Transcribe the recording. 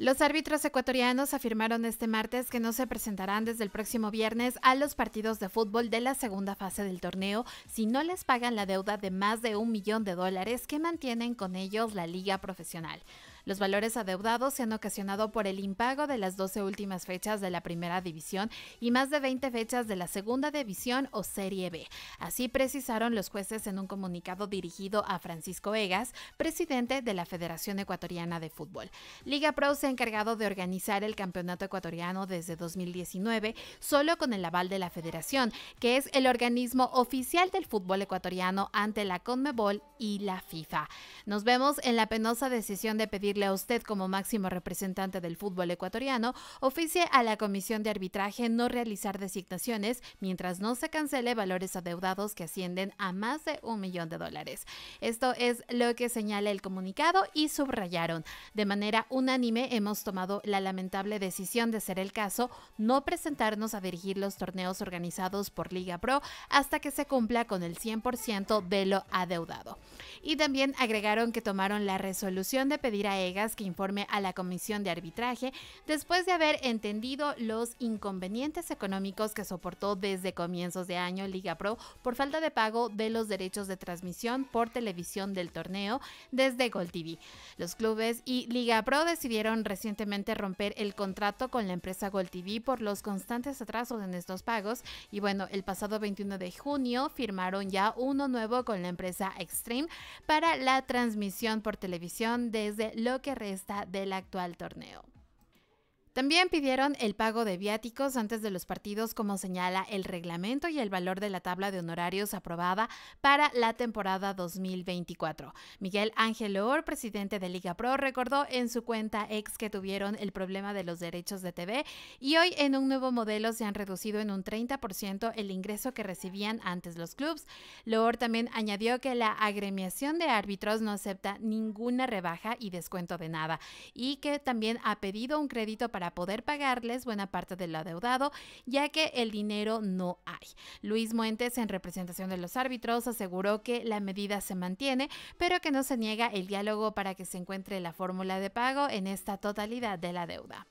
Los árbitros ecuatorianos afirmaron este martes que no se presentarán desde el próximo viernes a los partidos de fútbol de la segunda fase del torneo si no les pagan la deuda de más de un millón de dólares que mantienen con ellos la liga profesional. Los valores adeudados se han ocasionado por el impago de las 12 últimas fechas de la primera división y más de 20 fechas de la segunda división o Serie B. Así precisaron los jueces en un comunicado dirigido a Francisco Egas, presidente de la Federación Ecuatoriana de Fútbol. Liga Pro se ha encargado de organizar el campeonato ecuatoriano desde 2019 solo con el aval de la Federación, que es el organismo oficial del fútbol ecuatoriano ante la CONMEBOL y la FIFA. Nos vemos en la penosa decisión de pedir le a usted como máximo representante del fútbol ecuatoriano oficie a la Comisión de Arbitraje no realizar designaciones mientras no se cancele valores adeudados que ascienden a más de un millón de dólares. Esto es lo que señala el comunicado y subrayaron. De manera unánime hemos tomado la lamentable decisión de ser el caso no presentarnos a dirigir los torneos organizados por Liga Pro hasta que se cumpla con el 100% de lo adeudado. Y también agregaron que tomaron la resolución de pedir a EGAS que informe a la comisión de arbitraje después de haber entendido los inconvenientes económicos que soportó desde comienzos de año Liga Pro por falta de pago de los derechos de transmisión por televisión del torneo desde Gold TV. Los clubes y Liga Pro decidieron recientemente romper el contrato con la empresa Gold TV por los constantes atrasos en estos pagos y bueno, el pasado 21 de junio firmaron ya uno nuevo con la empresa Extreme para la transmisión por televisión desde lo que resta del actual torneo. También pidieron el pago de viáticos antes de los partidos como señala el reglamento y el valor de la tabla de honorarios aprobada para la temporada 2024. Miguel Ángel Loor, presidente de Liga Pro, recordó en su cuenta ex que tuvieron el problema de los derechos de TV y hoy en un nuevo modelo se han reducido en un 30% el ingreso que recibían antes los clubes. Loor también añadió que la agremiación de árbitros no acepta ninguna rebaja y descuento de nada y que también ha pedido un crédito para para poder pagarles buena parte de lo adeudado, ya que el dinero no hay. Luis Muentes, en representación de los árbitros, aseguró que la medida se mantiene, pero que no se niega el diálogo para que se encuentre la fórmula de pago en esta totalidad de la deuda.